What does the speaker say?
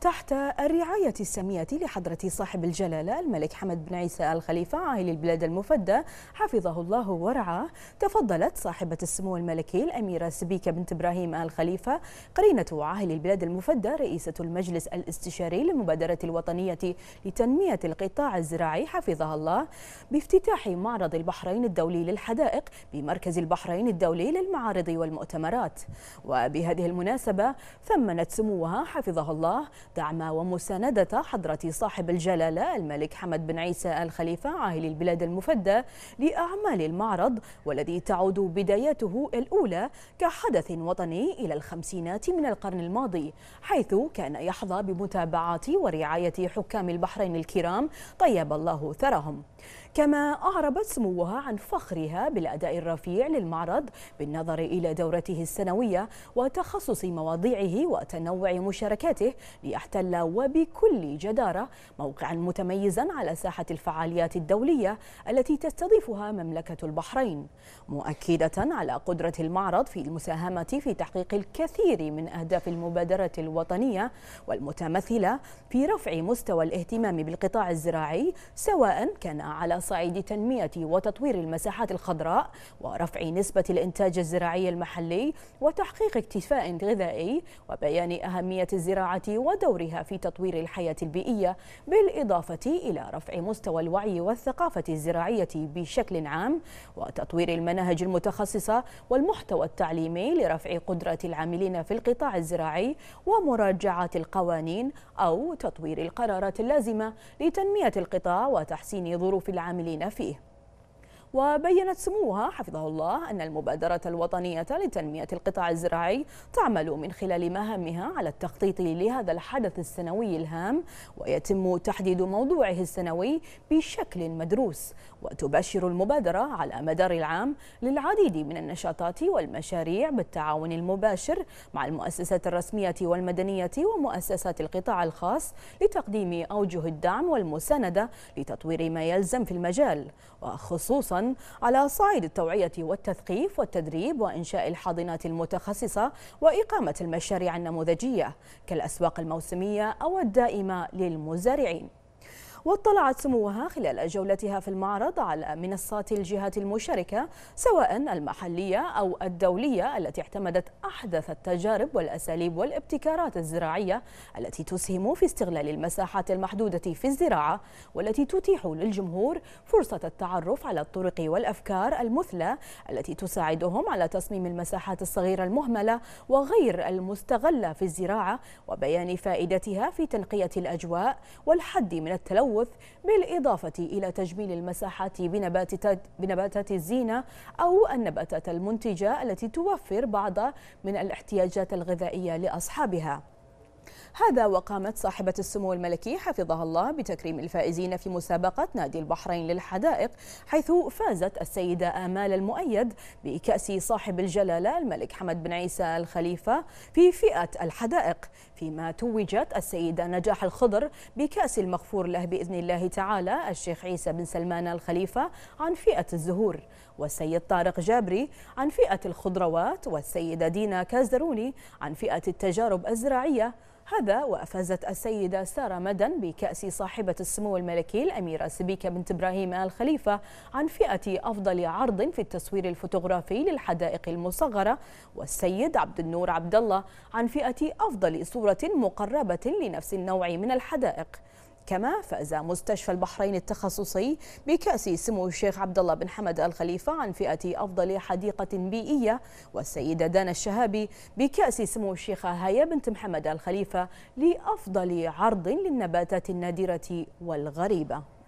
تحت الرعاية السامية لحضرة صاحب الجلالة الملك حمد بن عيسى الخليفة عاهل البلاد المفدى حفظه الله ورعاه تفضلت صاحبة السمو الملكي الأميرة سبيكة بنت إبراهيم آل خليفة قرينة عاهل البلاد المفدى رئيسة المجلس الاستشاري للمبادرة الوطنية لتنمية القطاع الزراعي حفظها الله بافتتاح معرض البحرين الدولي للحدائق بمركز البحرين الدولي للمعارض والمؤتمرات وبهذه المناسبة ثمنت سموها حفظه الله دعم ومساندة حضرة صاحب الجلالة الملك حمد بن عيسى الخليفة عاهل البلاد المفدى لأعمال المعرض والذي تعود بداياته الأولى كحدث وطني إلى الخمسينات من القرن الماضي حيث كان يحظى بمتابعة ورعاية حكام البحرين الكرام طيب الله ثرهم كما أعربت سموها عن فخرها بالأداء الرفيع للمعرض بالنظر إلى دورته السنوية وتخصص مواضيعه وتنوع مشاركاته احتل وبكل جدارة موقعا متميزا على ساحة الفعاليات الدولية التي تستضيفها مملكة البحرين مؤكدة على قدرة المعرض في المساهمة في تحقيق الكثير من أهداف المبادرة الوطنية والمتمثلة في رفع مستوى الاهتمام بالقطاع الزراعي سواء كان على صعيد تنمية وتطوير المساحات الخضراء ورفع نسبة الإنتاج الزراعي المحلي وتحقيق اكتفاء غذائي وبيان أهمية الزراعة ودور دورها في تطوير الحياة البيئية بالإضافة إلى رفع مستوى الوعي والثقافة الزراعية بشكل عام وتطوير المناهج المتخصصة والمحتوى التعليمي لرفع قدرة العاملين في القطاع الزراعي ومراجعة القوانين أو تطوير القرارات اللازمة لتنمية القطاع وتحسين ظروف العاملين فيه وبينت سموها حفظه الله أن المبادرة الوطنية لتنمية القطاع الزراعي تعمل من خلال مهامها على التخطيط لهذا الحدث السنوي الهام ويتم تحديد موضوعه السنوي بشكل مدروس وتبشر المبادرة على مدار العام للعديد من النشاطات والمشاريع بالتعاون المباشر مع المؤسسات الرسمية والمدنية ومؤسسات القطاع الخاص لتقديم أوجه الدعم والمساندة لتطوير ما يلزم في المجال وخصوصا على صعيد التوعية والتثقيف والتدريب وإنشاء الحاضنات المتخصصة وإقامة المشاريع النموذجية كالأسواق الموسمية أو الدائمة للمزارعين واطلعت سموها خلال جولتها في المعرض على منصات الجهات المشاركة سواء المحلية أو الدولية التي اعتمدت أحدث التجارب والأساليب والابتكارات الزراعية التي تسهم في استغلال المساحات المحدودة في الزراعة والتي تتيح للجمهور فرصة التعرف على الطرق والأفكار المثلى التي تساعدهم على تصميم المساحات الصغيرة المهملة وغير المستغلة في الزراعة وبيان فائدتها في تنقية الأجواء والحد من التلوث التلوث بالإضافة إلى تجميل المساحات بنباتات, بنباتات الزينة أو النباتات المنتجة التي توفر بعض من الاحتياجات الغذائية لأصحابها هذا وقامت صاحبة السمو الملكي حفظها الله بتكريم الفائزين في مسابقة نادي البحرين للحدائق حيث فازت السيدة آمال المؤيد بكأس صاحب الجلالة الملك حمد بن عيسى الخليفة في فئة الحدائق فيما توجت السيدة نجاح الخضر بكأس المغفور له بإذن الله تعالى الشيخ عيسى بن سلمان الخليفة عن فئة الزهور والسيد طارق جابري عن فئة الخضروات والسيدة دينا كازروني عن فئة التجارب الزراعية هذا وأفازت السيدة سارة مدن بكأس صاحبة السمو الملكي الأميرة سبيكة بنت إبراهيم آل خليفة عن فئة أفضل عرض في التصوير الفوتوغرافي للحدائق المصغرة والسيد عبد النور عبد الله عن فئة أفضل صورة مقربة لنفس النوع من الحدائق كما فاز مستشفى البحرين التخصصي بكأس سمو الشيخ عبد الله بن حمد الخليفة عن فئة أفضل حديقة بيئية والسيدة دانا الشهابي بكأس سمو الشيخة هيا بنت محمد الخليفة لأفضل عرض للنباتات النادرة والغريبة